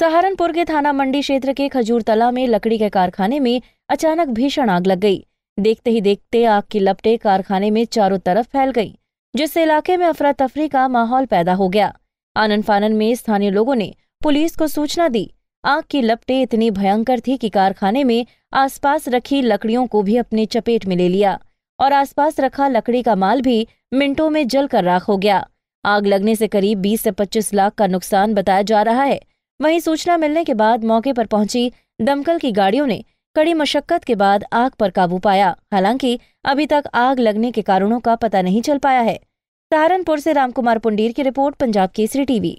सहारनपुर के थाना मंडी क्षेत्र के खजूरतला में लकड़ी के कारखाने में अचानक भीषण आग लग गई देखते ही देखते आग की लपटे कारखाने में चारों तरफ फैल गई जिससे इलाके में अफरा तफरी का माहौल पैदा हो गया आनन फानन में स्थानीय लोगों ने पुलिस को सूचना दी आग की लपटे इतनी भयंकर थी कि कारखाने में आसपास रखी लकड़ियों को भी अपने चपेट में ले लिया और आसपास रखा लकड़ी का माल भी मिनटों में जलकर राख हो गया आग लगने से करीब 20 से 25 लाख का नुकसान बताया जा रहा है वहीं सूचना मिलने के बाद मौके पर पहुंची दमकल की गाड़ियों ने कड़ी मशक्कत के बाद आग पर काबू पाया हालांकि अभी तक आग लगने के कारणों का पता नहीं चल पाया है सहारनपुर से रामकुमार पुंडीर की रिपोर्ट पंजाब केसरी टीवी